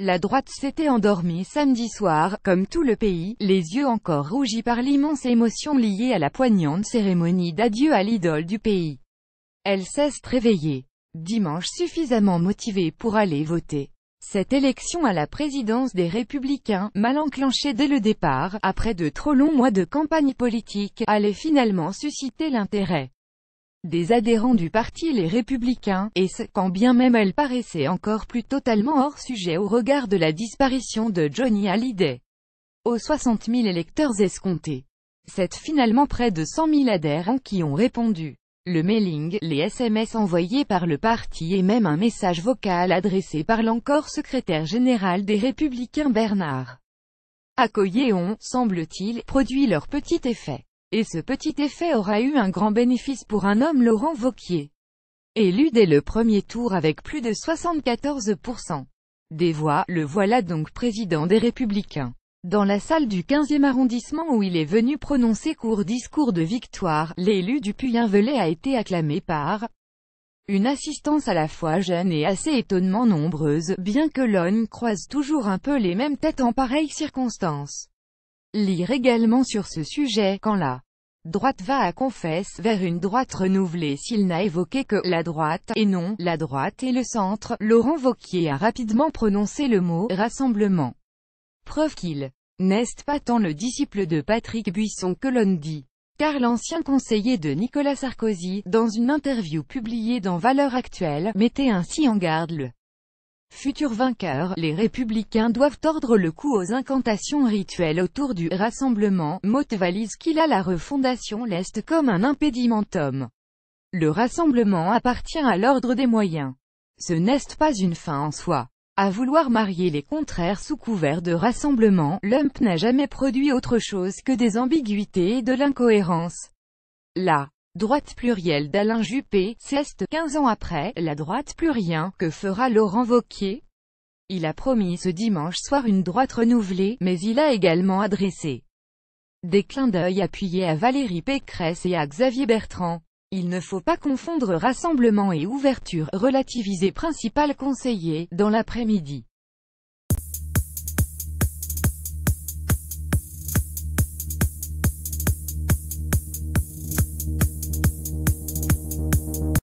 La droite s'était endormie samedi soir, comme tout le pays, les yeux encore rougis par l'immense émotion liée à la poignante cérémonie d'adieu à l'idole du pays. Elle cesse réveillée. Dimanche suffisamment motivée pour aller voter. Cette élection à la présidence des Républicains, mal enclenchée dès le départ, après de trop longs mois de campagne politique, allait finalement susciter l'intérêt des adhérents du parti Les Républicains, et ce, quand bien même elle paraissait encore plus totalement hors sujet au regard de la disparition de Johnny Hallyday aux 60 000 électeurs escomptés. C'est finalement près de 100 000 adhérents qui ont répondu. Le mailing, les SMS envoyés par le parti et même un message vocal adressé par l'encore secrétaire général des Républicains Bernard à ont, semble-t-il, produit leur petit effet. Et ce petit effet aura eu un grand bénéfice pour un homme Laurent Vauquier. Élu dès le premier tour avec plus de 74% des voix, le voilà donc président des Républicains. Dans la salle du 15e arrondissement où il est venu prononcer court discours de victoire, l'élu du puy velay a été acclamé par une assistance à la fois jeune et assez étonnement nombreuse, bien que l'on croise toujours un peu les mêmes têtes en pareilles circonstances. Lire également sur ce sujet, quand la droite va à confesse vers une droite renouvelée s'il n'a évoqué que la droite, et non, la droite et le centre, Laurent Vauquier a rapidement prononcé le mot « rassemblement ». Preuve qu'il n'est pas tant le disciple de Patrick Buisson que l'on dit. Car l'ancien conseiller de Nicolas Sarkozy, dans une interview publiée dans Valeurs Actuelles, mettait ainsi en garde le Futurs vainqueurs, les républicains doivent tordre le cou aux incantations rituelles autour du « rassemblement mot motte-valise qu'il a la refondation l'Est comme un impédimentum. Le rassemblement appartient à l'ordre des moyens. Ce n'est pas une fin en soi. À vouloir marier les contraires sous couvert de rassemblement, Lump n'a jamais produit autre chose que des ambiguïtés et de l'incohérence. Là, Droite plurielle d'Alain Juppé, Ceste, 15 ans après, la droite plurien, que fera Laurent Vauquier Il a promis ce dimanche soir une droite renouvelée, mais il a également adressé des clins d'œil appuyés à Valérie Pécresse et à Xavier Bertrand. Il ne faut pas confondre rassemblement et ouverture, relativisée. principal conseiller, dans l'après-midi.